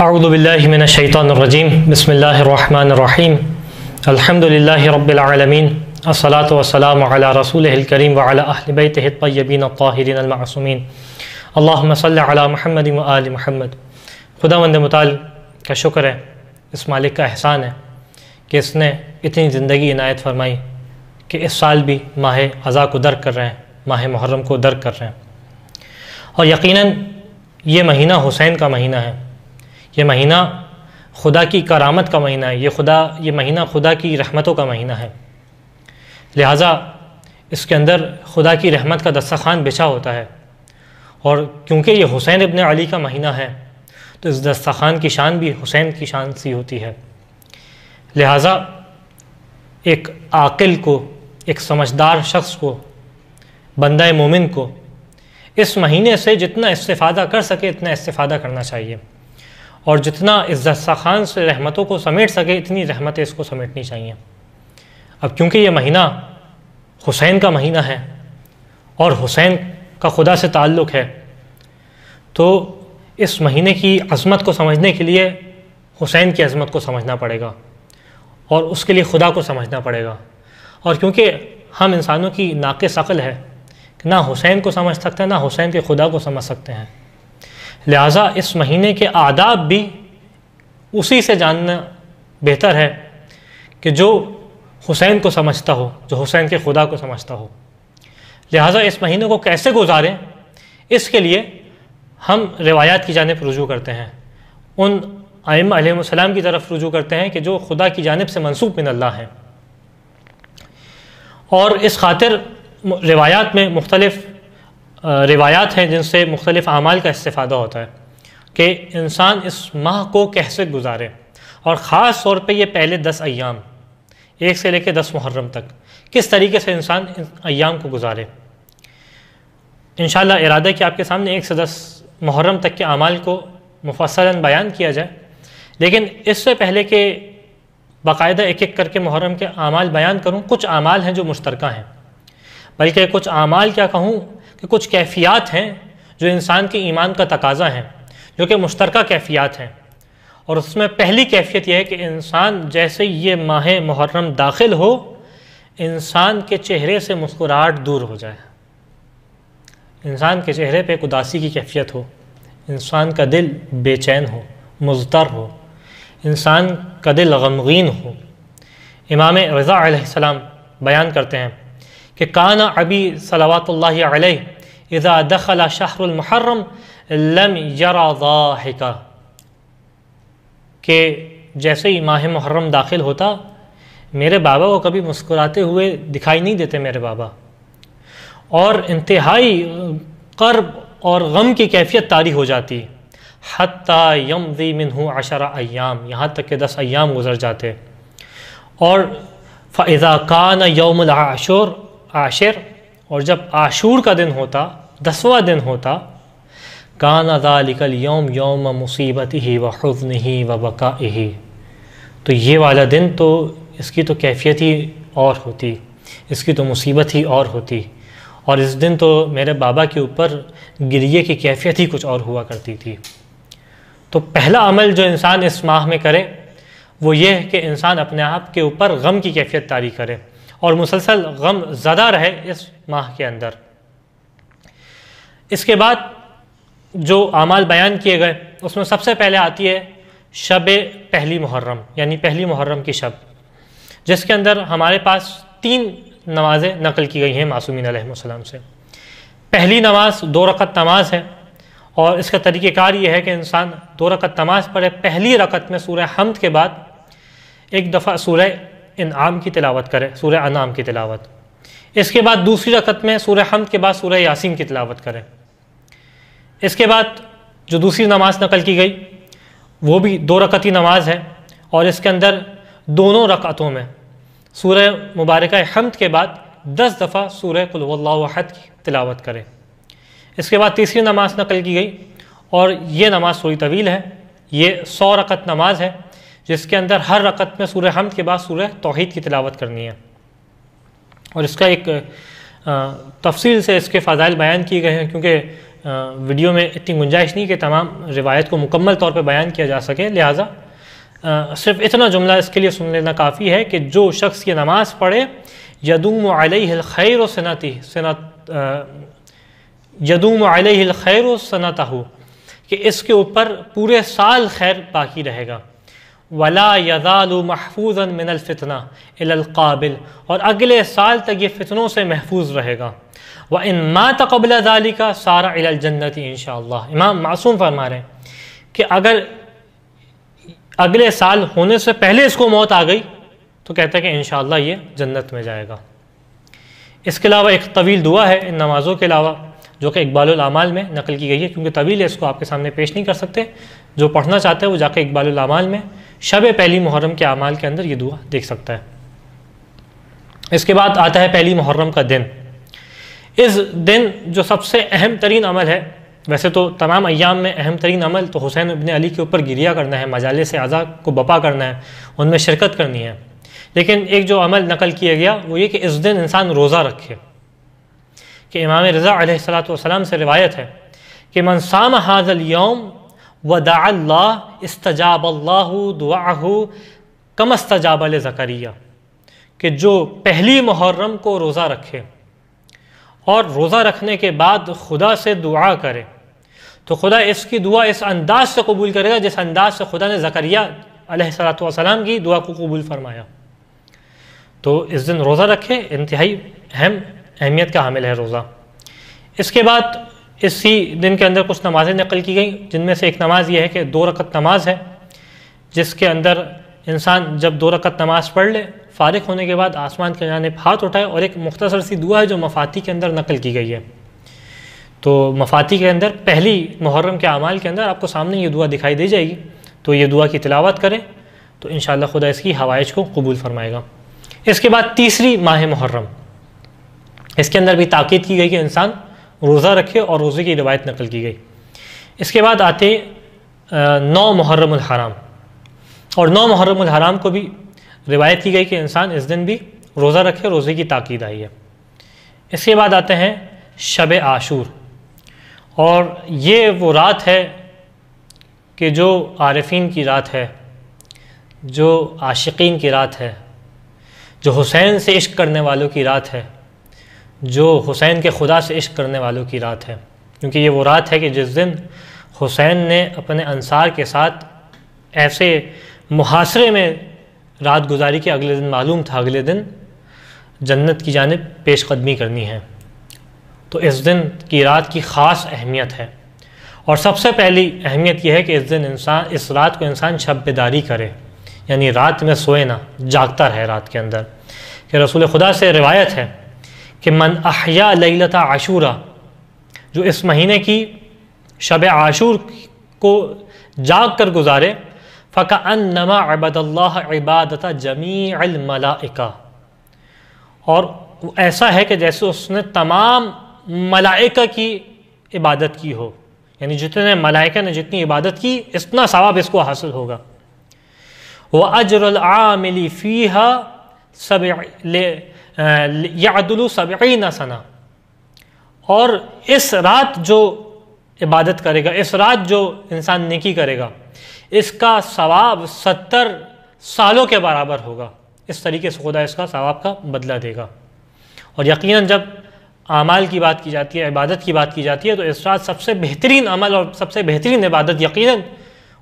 अरबमिनशैतरजीम बसमीम अल्हम्दुलिल्लाहि रब्बिल आलमीन अस्सलातु वस्सलामु अला रसूलिल करीम व अला अहले बैतिहि तय्यबीन ताहिरीन अल मासूमीन अल्लाहुम्मा सल्लि अला मुहम्मद व आल मुहम्मद खुदावंद मुताल का शुक्र है इस मालिक का एहसान है कि इसने इतनी ज़िंदगी इनायत फरमाई कि इस साल भी माह अज़ा को दर्क कर रहे हैं माह मुहर्रम को दर्क कर रहे हैं और यकीनन ये महीना हुसैन का महीना है ये महीना खुदा की करामत का महीना है ये खुदा ये महीना खुदा की रहमतों का महीना है लिहाजा इसके अंदर खुदा की रहमत का दस्तखान बिछा होता है और क्योंकि ये हुसैन इबन अली का महीना है तो इस दस्तखान की शान भी हुसैन की शान सी होती है लिहाजा एक आकिल को एक समझदार शख्स को बंदा मोमिन को इस महीने से जितना इस्तः कर सके इतना इस्तादा करना चाहिए और जितना इस जस्सा खान से रहमतों को समेट सके इतनी रहमतें इसको समेटनी चाहिए अब क्योंकि ये महीना हुसैन का महीना है और हुसैन का खुदा से ताल्लुक़ है तो इस महीने की अज़मत को समझने के लिए हुसैन की अज़मत को समझना पड़ेगा और उसके लिए खुदा को समझना पड़ेगा और क्योंकि हम इंसानों की नाक शक्ल है ना हुसैन को समझ सकते हैं ना हुसैन के खुदा को समझ सकते हैं लिहाजा इस महीने के आदाब भी उसी से जानना बेहतर है कि जो हुसैन को समझता हो जो हुसैन के खुदा को समझता हो लिहाजा इस महीने को कैसे गुजारें इसके लिए हम रिवायात की जानब रुजू करते हैं उन आयम की तरफ रुजू करते हैं कि जो खुदा की जानब से मनसूब मिन अल्लाह हैं और इस खातिर रिवायात में मुख्तलफ़ रिवायात हैं जिनसे मुख्तलिफ अमाल का इस्तेफादा होता है कि इंसान इस माह को कैसे गुजारे और ख़ास तौर पर यह पहले दस अयाम एक से लेकर दस मुहर्रम तक किस तरीके से इंसान इन अयाम को गुजारे इन इरादा कि आपके सामने एक से दस मुहर्रम तक के अमाल को मुफसला बयान किया जाए लेकिन इससे पहले कि बाकायदा एक एक करके मुहर्रम के अमाल बयान करूँ कुछ अमाल हैं जो मुश्तरक हैं बल्कि कुछ अमाल क्या कहूँ कि कुछ कैफियात हैं जो इंसान के ईमान का तकाजा हैं जो कि मुश्तरक कैफियात हैं और उसमें पहली कैफियत यह है कि इंसान जैसे ये माह मुहर्रम दाखिल हो इंसान के चेहरे से मुस्कुराहट दूर हो जाए इंसान के चेहरे पे उदासी की कैफियत हो इंसान का दिल बेचैन हो मुजतर हो इंसान का दिल गमगीन हो इमाम रज़ा सलाम बयान करते हैं कि काना अबी सलावात इज़ा दखला शाहरमहर्रम लम यरा के जैसे ही माह मुहर्रम दाखिल होता मेरे बाबा को कभी मुस्कुराते हुए दिखाई नहीं देते मेरे बाबा और इंतहाई कर्ब और गम की कैफियत तारी हो जाती यम दी मिन हूँ अशरा अयाम यहाँ तक के दस अयाम गुजर जाते और फ़ैज़ा कान यौम आशुर आशिर और जब आशूर का दिन होता दसवा दिन होता कान अदालिकल योम योम मुसीबत ही व हजन ही व बका ही तो ये वाला दिन तो इसकी तो कैफियत ही और होती इसकी तो मुसीबत ही और होती और इस दिन तो मेरे बाबा के ऊपर गिरिए की कैफियत ही कुछ और हुआ करती थी तो पहला अमल जो इंसान इस माह में करे वो ये है कि इंसान अपने आप के ऊपर गम की कैफियत तारी करे और मुसलसल गम ज़्यादा रहे इस माह के अंदर इसके बाद जो आमाल बयान किए गए उसमें सबसे पहले आती है शब पहली मुहर्रम यानी पहली मुहर्रम की शब जिसके अंदर हमारे पास तीन नमाज़ें नकल की गई हैं मासूमिन आसमाम से पहली नमाज दो रकत नमाज है और इसका तरीक़ार ये है कि इंसान दो रकत नमाज पढ़े पहली रकत में सूर्य हमद के बाद एक दफ़ा सूर्य इनाम की तिलावत करें सूर्य अनाम की तिलावत इसके बाद दूसरी रकत में सूर्य हमद के बाद सूर्य यासीन की तिलावत करें इसके बाद जो दूसरी नमाज नकल की गई वो भी दो रकती नमाज है और इसके अंदर दोनों रकतों में सूर्य मुबारक हमद के बाद दस दफ़ा सूर्य कुल्लाहद की तिलावत करें इसके बाद तीसरी नमाज नकल की गई और ये नमाज थोड़ी तवील है ये सौ रकत नमाज है जिसके अंदर हर रकत में सूर्य हमद के बाद सूर्य तोहद की तिलावत करनी है और इसका एक तफसील से इसके फ़ाइल बयान किए गए हैं क्योंकि वीडियो में इतनी गुंजाइश नहीं कि तमाम रिवायत को मुकम्मल तौर पर बयान किया जा सके लिहाजा सिर्फ इतना जुमला इसके लिए सुन लेना काफ़ी है कि जो शख्स ये नमाज़ पढ़े यदूम आलिल खैर सनाती सनत यदूम आलिल खैर सनाता हो कि इसके ऊपर पूरे साल खैर बाकी रहेगा वला यजाल महफूज मिनलफ़तना इलकाबिल और अगले साल तक ये फ़ितनों से महफूज रहेगा व इन माँ तकबल जाली का सारा अलजन्नत इन इमाम मासूम फरमा रहे कि अगर अगले साल होने से पहले इसको मौत आ गई तो कहते हैं कि इन ये जन्नत में जाएगा इसके अलावा एक तवील दुआ है इन नमाज़ों के अलावा जो कि इकबालमाल में नकल की गई है क्योंकि तवील है इसको आपके सामने पेश नहीं कर सकते जो पढ़ना चाहते हैं वो जाकर इकबालमाल में शब पहली मुहर्रम के अमाल के अंदर ये दुआ देख सकता है इसके बाद आता है पहली मुहर्रम का दिन इस दिन जो सबसे अहम तरीन अमल है वैसे तो तमाम अयाम में अहम तरीन अमल तो हुसैन इबन अली के ऊपर गिरिया करना है मजाले से आज़ा को बपा करना है उनमें शिरकत करनी है लेकिन एक जो अमल नकल किया गया वो ये कि इस दिन इंसान रोज़ा रखे कि इमाम रज़ा सलाम से रिवायत है कि मनसाम हाजल योम वदाजाब अल्लाह दुआहू कम इस्तजाब ज़करिया कि जो पहली मुहर्रम को रोज़ा रखे और रोज़ा रखने के बाद खुदा से दुआ करे तो खुदा इसकी दुआ इस अंदाज से कबूल करेगा जिस अंदाज से खुदा ने ज़करिया सलाम की दुआ को कबूल फरमाया तो इस दिन रोज़ा रखे इंतहाई अहम अहमियत का हामिल है रोज़ा इसके बाद इसी दिन के अंदर कुछ नमाज़ें नकल की गई जिनमें से एक नमाज़ ये है कि दो रकत नमाज है जिसके अंदर इंसान जब दो रकत नमाज पढ़ ले फारिग होने के बाद आसमान के जाने हाथ उठाए और एक मुख्तसर सी दुआ है जो मफाती के अंदर नकल की गई है तो मफाती के अंदर पहली मुहर्रम के अमाल के अंदर आपको सामने ये दुआ दिखाई दी जाएगी तो ये दुआ की तिलावत करें तो इन खुदा इसकी हवाइश को कबूल फरमाएगा इसके बाद तीसरी माह मुहर्रम इसके अंदर भी ताक़द की गई कि इंसान रोज़ा रखे और रोज़े की रिवायत नकल की गई इसके बाद आते नौ मुहर्रम हराम और नौ मुहर्रम हराम को भी रिवायत की गई कि इंसान इस दिन भी रोज़ा रखे रोज़े की ताकीद आई है इसके बाद आते हैं शब आशूर और ये वो रात है कि जो आरफीन की रात है जो आशिकीन की रात है जो हुसैन से इश्क करने वालों की रात है जो हुसैन के खुदा से इश्क करने वालों की रात है क्योंकि ये वो रात है कि जिस दिन हुसैन ने अपने अंसार के साथ ऐसे मुहासरे में रात गुजारी के अगले दिन मालूम था अगले दिन जन्नत की जानब पेश कदमी करनी है तो इस दिन की रात की ख़ास अहमियत है और सबसे पहली अहमियत यह है कि इस दिन इंसान इस रात को इंसान छब्बेदारी करे यानी रात में सोए ना जागता रहे रात के अंदर कि रसूल खुदा से रिवायत है कि मन अहिया लईलता आशूरा जो इस महीने की शब आशूर को जाग कर गुजारे फ़का नमा अबदल्ला इबादत जमी मलाइका और ऐसा है कि जैसे उसने तमाम मलाइका की इबादत की हो यानी जितने मलाइका ने जितनी इबादत की इतना सवाब इसको हासिल होगा वह अजरआमिली फ़ीहा सब यादुल सबीना सना और इस रात जो इबादत करेगा इस रात जो इंसान निकी करेगा इसका सवाब सत्तर सालों के बराबर होगा इस तरीके से खुदा इसका सवाब का बदला देगा और यकीनन जब आमाल की बात की जाती है इबादत की बात की जाती है तो इस रात सबसे बेहतरीन अमल और सबसे बेहतरीन इबादत यकीनन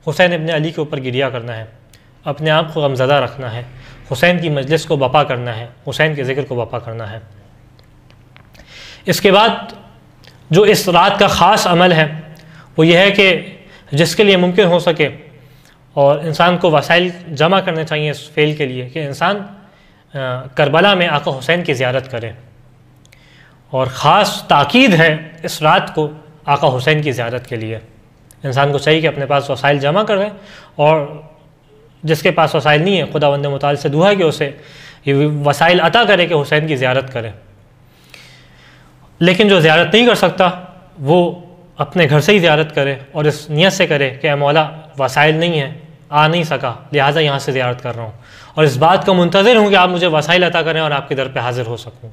हुसैन अपने अली के ऊपर गिरिया करना है अपने आप को गमजदा रखना है हुसैन की मजलिस को वपा करना है हुसैन के ज़िक्र को वपा करना है इसके बाद जो इस रात का ख़ास अमल है वो यह है कि जिसके लिए मुमकिन हो सके और इंसान को वसाइल जमा करने चाहिए इस फेल के लिए कि इंसान करबला में आका हुसैन की ज़्यारत करे और ख़ास ताक़द है इस रात को आका हुसैन की ज़्यारत के लिए इंसान को चाहिए कि अपने पास वसाइल जमा करें और जिसके पास वसाइल नहीं है खुदा वंद मताल से दुआ है कि उसे ये वसाइल अता करे कि हुसैन की ज्यारत करे लेकिन जो ज्यारत नहीं कर सकता वो अपने घर से ही ज्यारत करे और इस नीयत से करे कि मौला वसाइल नहीं है आ नहीं सका लिहाजा यहाँ से ज्यारत कर रहा हूँ और इस बात का मुंतज़र हूँ कि आप मुझे वसाइल अता करें और आपके दर पर हाजिर हो सकूँ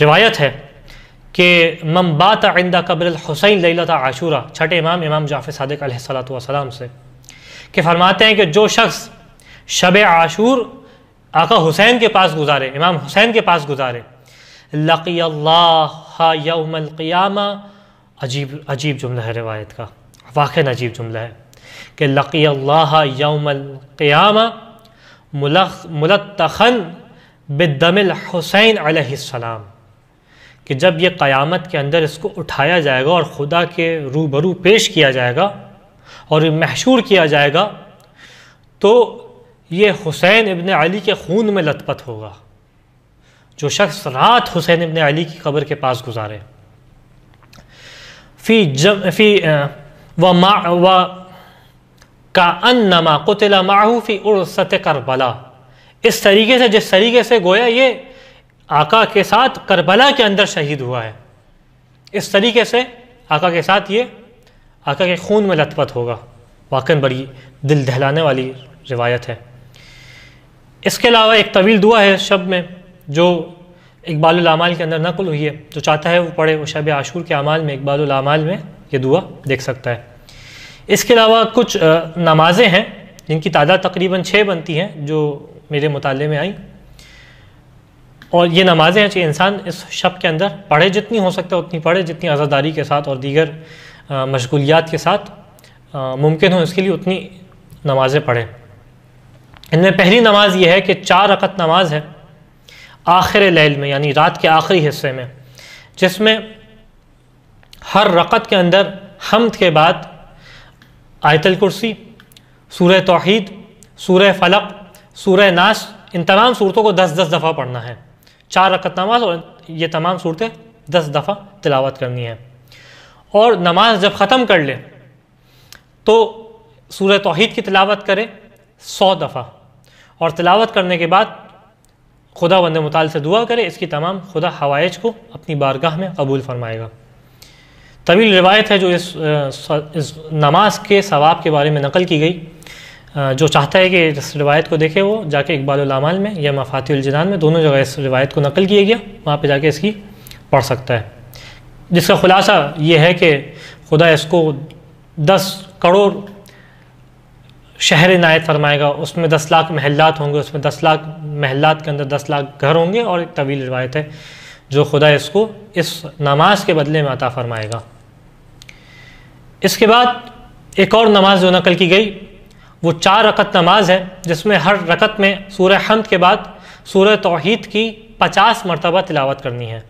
रिवायत है कि ममबात आइंदा कब्र हुसैन लता आशूरा छठे इमाम इमाम जाफिर सदक सलाम से कि फरमाते हैं कि जो शख्स शब आशूर आका हुसैन के पास गुजारे इमाम हुसैन के पास गुजारे लकी अल्लाहमक़ियामा अजीब अजीब जुमला है रिवायत का वाक़ अजीब जुमला है कि लकी अल्लाह मुलतखन बिदमिल हुसैन आसलम कि जब ये क़यामत के अंदर इसको उठाया जाएगा और ख़ुदा के रूबरू पेश किया जाएगा और ये महशूर किया जाएगा तो ये हुसैन इबन अली के खून में लतपत होगा जो शख्स रात हुसैन इबन अली की कब्र के पास गुजारे फ़ी जम फ़ी व मा व का अन नमा कुतला माहू फ़ी सत करबला इस तरीके से जिस तरीके से गोया ये आका के साथ करबला के अंदर शहीद हुआ है इस तरीके से आका के साथ ये आका के खून में लथपथ होगा वाकई बड़ी दिल दहलाने वाली रिवायत है इसके अलावा एक तवील दुआ है शब में जो इकबालमाल के अंदर नकल हुई है जो चाहता है वो पढ़े वो शब आशूर के अमाल में इकबालमाल में ये दुआ देख सकता है इसके अलावा कुछ नमाज़ें हैं जिनकी तादाद तकरीबन छः बनती हैं जो मेरे मुताले में आई और ये नमाज़ें हैं जो इंसान इस शब के अंदर पढ़े जितनी हो सकता है उतनी पढ़े जितनी आज़ादारी के साथ और दीगर मशगूलियात के साथ मुमकिन हो इसके लिए उतनी नमाज़ें पढ़ें इनमें पहली नमाज ये है कि चार रकत नमाज है आखिर लैल में यानी रात के आखिरी हिस्से में जिसमें हर रकत के अंदर हमद के बाद आयतल कुर्सी सूर तोहद सूर फलक सूर नाश इन तमाम सूरतों को दस दस दफ़ा पढ़ना है चार रकत नमाज और ये तमाम सूरतें दस दफ़ा तिलावत करनी है और नमाज जब ख़त्म कर ले तो सूर तोहद की तलावत करें सौ दफ़ा और तलावत करने के बाद खुदा वंद मताल से दुआ करे इसकी तमाम खुदा हवाइज को अपनी बारगाह में कबूल फरमाएगा तवील रिवायत है जो इस, इस नमाज के सवाब के बारे में नकल की गई जो चाहता है कि इस रिवायत को देखे वो जाके इकबाल में या मफातिलजनान में दोनों जगह इस रिवायत को नकल किया गया वहाँ पर जाके इसकी पढ़ सकता है जिसका ख़ुलासा ये है कि खुदा इसको दस करोड़ शहर नायत फरमाएगा उसमें दस लाख महल्लात होंगे उसमें दस लाख महल्लात के अंदर दस लाख घर होंगे और एक तवील रवायत है जो खुदा इसको इस नमाज के बदले में अता फरमाएगा इसके बाद एक और नमाज जो नकल की गई वो चार रकत नमाज है जिसमें हर रकत में सूर्य हमद के बाद सूर्य तोहद की पचास मरतबा तिलावत करनी है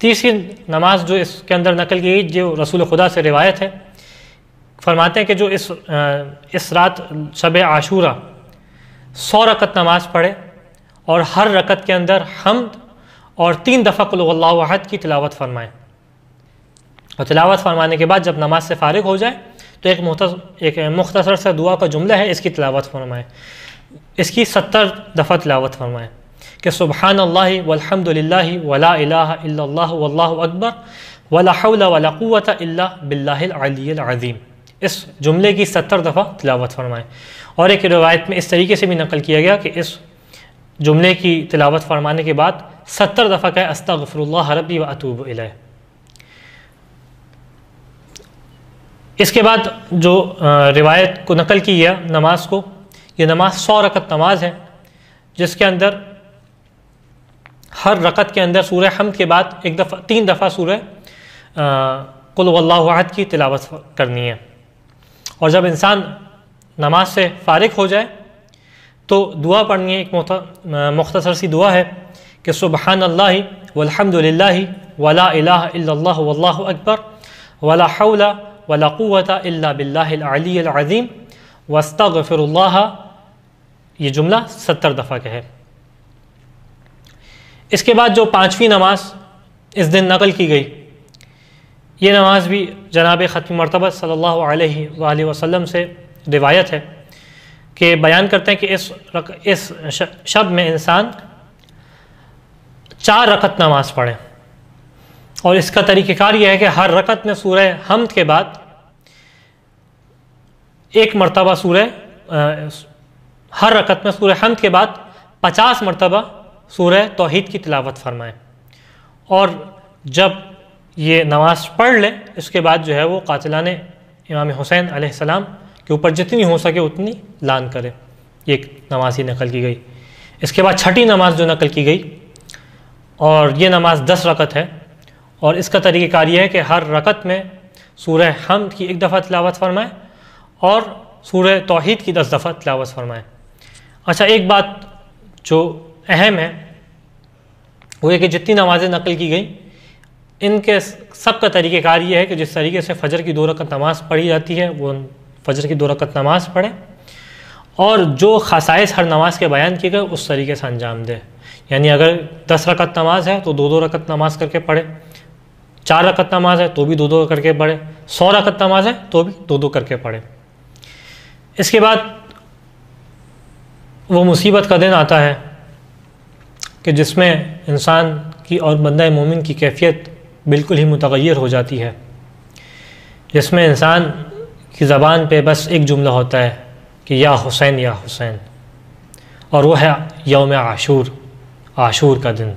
तीसरी नमाज जो इसके अंदर नकल की गई जो रसूल खुदा से रिवायत है फरमाते हैं कि जो इस इस रात शब आशूरा सौ रकत नमाज पढ़े और हर रकत के अंदर हम और तीन दफ़ा कुल्लाहद की तिलावत फरमाएँ और तिलावत फरमाने के बाद जब नमाज से फारग हो जाए तो एक मुख्त एक मुख्तसर सा दुआ का जुमला है इसकी तिलावत फरमाएँ इसकी सत्तर दफ़ा तिलावत फरमाएँ कि सुबहान अल्लाह वलहमदिल्ला वला अकबर वला अल्ला बिल्लाजीम इस जुमले की सत्तर दफ़ा तिलावत फरमाएँ और एक रवायत में इस तरीके से भी नकल किया गया कि इस जुमले की तिलावत फरमाने के बाद सत्तर दफ़ा कहे अस्तफ़रुल्ला हरबी व अतूब इलाह इसके बाद जो रिवायत को नकल की गया नमाज को ये नमाज सौ रकत नमाज है जिसके अंदर हर रकत के अंदर सूर्य हमद के बाद एक दफ़ा तीन दफ़ा सूर्य कुल्लाहद की तिलावत करनी है और जब इंसान नमाज से फारग हो जाए तो दुआ पढ़नी है एक मुख्तसर सी दुआ है कि सुबहान अल्लाह वलहमदिल्ला वला इलाह अकबर वला हौला वला क़ुवत अल्ला बिल्लाज़ीम वस्तफ़िर ये जुमला सत्तर दफ़ा के है इसके बाद जो पाँचवीं नमाज इस दिन नकल की गई ये नमाज भी जनाब ख़त्म मरतबा सल्ला वसम से रिवायत है कि बयान करते हैं कि इस रक, इस शब में इंसान चार रकत नमाज पढ़े और इसका तरीक़ार यह है कि हर रकत में सूर हमद के बाद एक मरतबा सूरह हर रकत में सूर हमद के बाद पचास मरतबा सूर्य तोहद की तिलावत फरमाएँ और जब ये नमाज पढ़ लें इसके बाद जो है वो कातिलान इमाम हुसैन आसमाम के ऊपर जितनी हो सके उतनी लान करें ये एक नमाज ही नकल की गई इसके बाद छठी नमाज जो नकल की गई और ये नमाज दस रकत है और इसका तरीक़ार ये है कि हर रकत में सूर्य हमद की एक दफ़ा तिलावत फरमाएँ और सूर्य तोहद की दस दफ़ा तिलावत फरमाएँ अच्छा एक बात जो अहम है वो है कि जितनी नमाजें नकल की गई इनके सब का तरीक़ेकार ये है कि जिस तरीके से फजर की दो रकत नमाज़ पढ़ी जाती है वो फजर की दो रकत नमाज़ पढ़े और जो खसाइस हर नमाज के बयान किए गए उस तरीके से अंजाम दे यानी अगर दस रकत नमाज है तो दो दो रकत नमाज करके पढ़े चार रकत नमाज है तो भी दो दो करके पढ़े सौ रकत नमाज है तो भी दो दो करके पढ़े इसके बाद वो मुसीबत का दिन आता है कि जिसमें इंसान की और बंदा मोमिन की कैफियत बिल्कुल ही मुतगैर हो जाती है जिसमें इंसान की ज़बान पे बस एक जुमला होता है कि या हुसैन या हुसैन और वह है योम आशूर आशूर का दिन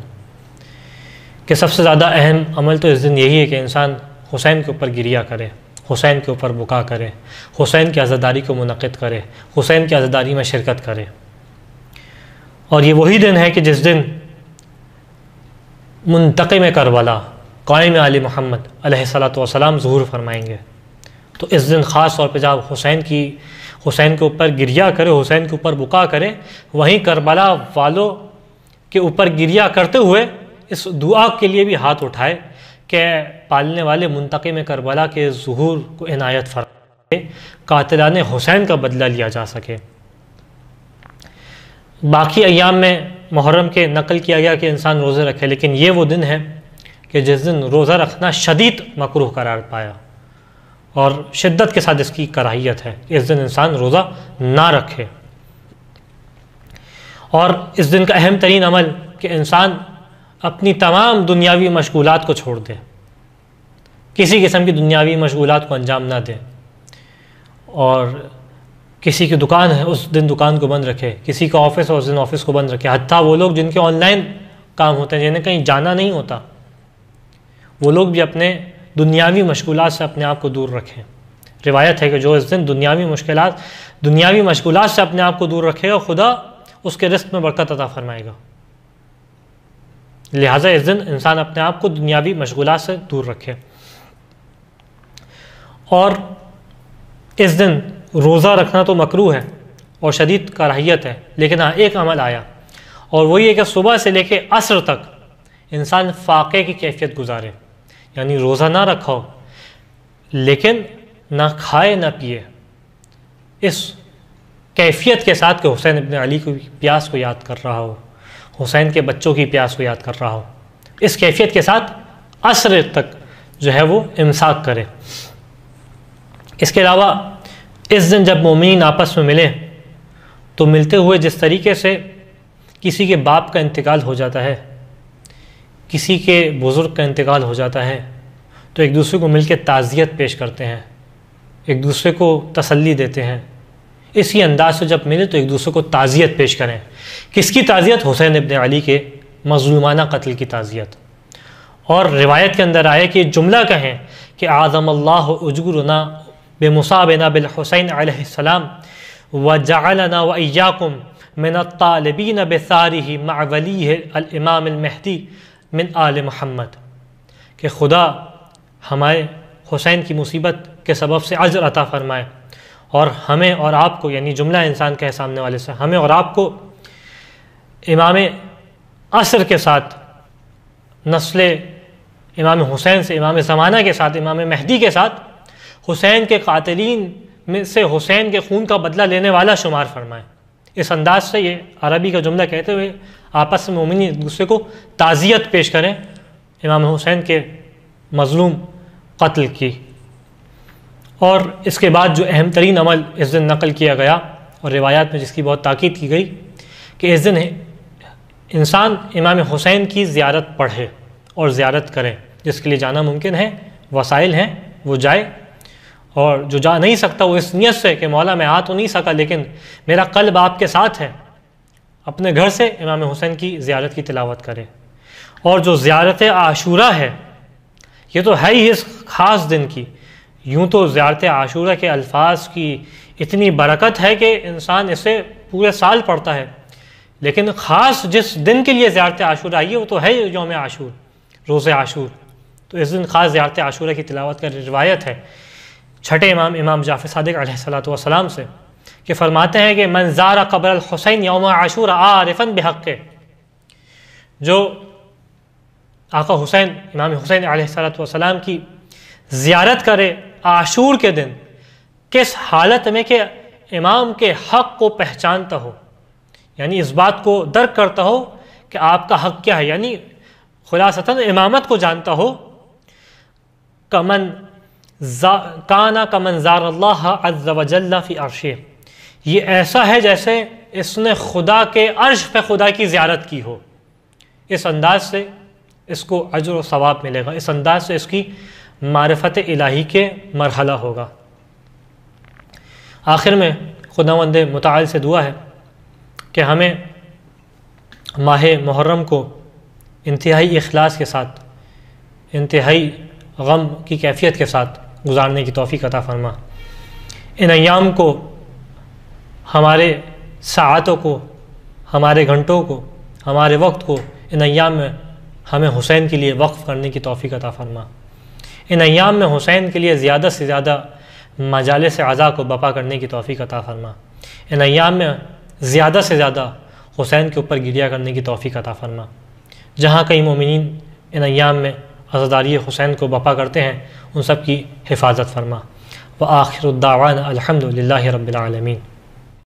कि सबसे ज़्यादा अहम अमल तो इस दिन यही है कि इंसान हुसैन के ऊपर गिरिया करे हुसैन के ऊपर बुका करे हुसैन की आज़ादारी को मुनद करे हुसैन की आज़ादारी में शिरकत करे और ये वही दिन है कि जिस दिन मुंतकम करबला कायम आली महमद सलाम ज़हूर फरमाएँगे तो इस दिन ख़ास तौर पर जब हुसैन की हुसैन के ऊपर गिरिया करें हुसैन के ऊपर बुका करें वहीं करबला वालों के ऊपर गिरिया करते हुए इस दुआ के लिए भी हाथ उठाए कि पालने वाले मुंतकम करबला के ूर को इनायत फरमा कातलान हुसैन का बदला लिया जा सके बाकी अयाम में मुहर्रम के नकल किया गया कि इंसान रोज़े रखे लेकिन ये वो दिन है कि जिस दिन रोज़ा रखना शदीद मकरूह करार पाया और शिद्दत के साथ इसकी कराहियत है इस दिन इंसान रोज़ा ना रखे और इस दिन का अहम तरीन अमल कि इंसान अपनी तमाम दुनियावी मशगूलत को छोड़ दे किसी किस्म की दुनियावी मशगूलत को अंजाम ना दे और किसी की दुकान है उस दिन दुकान को बंद रखे किसी का ऑफिस है उस दिन ऑफिस को बंद रखे हत्या वो लोग जिनके ऑनलाइन काम होते हैं जिन्हें कहीं जाना नहीं होता वो लोग भी अपने दुनियावी मशगूल से अपने आप को दूर रखें रिवायत है कि जो इस दिन दुनियावी मुश्किल दुनियावी मशगूलत से अपने आप को दूर रखेगा खुदा उसके रिस्क में बरकत अदा फरमाएगा लिहाजा इस दिन इंसान अपने आप को दुनियावी मशगूल से दूर रखे और इस दिन रोज़ा रखना तो मकरू है और शदीद कराहियत है लेकिन हाँ एक अमल आया और वही है कि सुबह से लेके असर तक इंसान फाके की कैफियत गुजारे यानी रोज़ा ना रखा हो लेकिन ना खाए ना पिए इस कैफियत के साथ के हुसैन अपने अली की प्यास को याद कर रहा हो हुसैन के बच्चों की प्यास को याद कर रहा हो इस कैफियत के साथ असर तक जो है वो इमसाक करे इसके अलावा इस दिन जब मोमिन आपस में मिले तो मिलते हुए जिस तरीके से किसी के बाप का इंतकाल हो जाता है किसी के बुज़ुर्ग का इंतकाल हो जाता है तो एक दूसरे को मिलकर ताज़ियत पेश करते हैं एक दूसरे को तसल्ली देते हैं इसी अंदाज से जब मिले तो एक दूसरे को ताज़ियत पेश करें किसकी ताज़ियत हुसैन इबन अली के मजलूमाना कत्ल की ताज़ियत और रिवायत के अंदर आया कि जुमला कहें कि आज़म अल्लाह उजगुरना बेमुसाबिना बिलहुसैन आसमाम व जालना व याकुम मिन तालबीन बेसारी ही मावली इमामहदी मिन आल महमद के खुदा हमारे हुसैन की मुसीबत के सबब से अजर अता फ़रमाए और हमें और आपको यानी जुमला इंसान के सामने वाले से हमें और आपको इमाम असर के साथ नस्ल इमाम हुसैन से इमाम ज़माना के साथ इमाम महदी के साथ हुसैन के कातलीन में से हुसैन के खून का बदला लेने वाला शुमार फरमाएँ इस अंदाज से ये अरबी का जुमला कहते हुए आपस में मोमिन एक दूसरे को ताज़ियत पेश करें इमाम हुसैन के मज़लूम कत्ल की और इसके बाद जो अहम तरीन अमल इस दिन नकल किया गया और रिवायात में जिसकी बहुत ताक़द की गई कि इस दिन इंसान इमाम हुसैन की ज़्यारत पढ़े और ज़्यारत करें जिसके लिए जाना मुमकिन है वसाइल हैं वो जाए और जो जा नहीं सकता वो इस नियत से कि मौला मैं आ तो नहीं सका लेकिन मेरा कल्ब आपके साथ है अपने घर से इमाम हुसैन की ज़्यारत की तिलावत करे और जो ज़्यारत आशूरा है ये तो है ही इस ख़ास दिन की यूँ तो ज़्यारत आशूरा के अल्फाज की इतनी बरकत है कि इंसान इसे पूरे साल पढ़ता है लेकिन ख़ास जिस दिन के लिए ज़्यारत आशूर आई है वो तो है योम आशूर रोज़ आशूर तो इस दिन ख़ास ज़्यारत आशूरा की तिलावत का रिवायत है छठे इमाम इमाम जाफर सदक सलाम से कि फरमाते हैं कि मंजारा कब्र हुसैन योम आशूर आरिफन बेहक के जो आका हुसैन इमाम हुसैन सलाम की ज़्यारत करे आशूर के दिन किस हालत में कि इमाम के हक़ को पहचानता हो यानी इस बात को दर्क करता हो कि आपका हक़ क्या है यानी खुलासता इमामत को जानता हो कमन काना का मंजार अल्लाह अज़्ज़वजल्लाफ़ी अरशे ये ऐसा है जैसे इसने खुदा के अर्श पे खुदा की ज्यारत की हो इस अंदाज से इसको अजर व सवाब मिलेगा इस अंदाज से इसकी मारफत इलाही के मरहला होगा आखिर में खुदा वंद मताल से दुआ है कि हमें माह मुहर्रम को इंतहाई अखलास के साथ इंतहाई गम की कैफियत के साथ गुजारने की तोफ़ी कता फरमा इन अयाम को हमारे सातों को हमारे घंटों को हमारे वक्त को इन अयाम में हमें हुसैन के लिए वक्फ़ करने की तोफ़ी कता फरमा इन अयाम में हुसैन के लिए ज़्यादा से ज़्यादा मजाल से अज़ा को बपा करने की तोफ़ी कता फरमा इन अयाम में ज़्यादा से ज़्यादा हुसैन के ऊपर गिरिया करने की तोफ़ी कता फरमा जहाँ कई मोमिन इन अयाम में अजदारी हुसैन को बपा करते हैं उन सब की हिफाजत फरमा व आखिर उद्दावान अलहमदिल्ला रबालमीन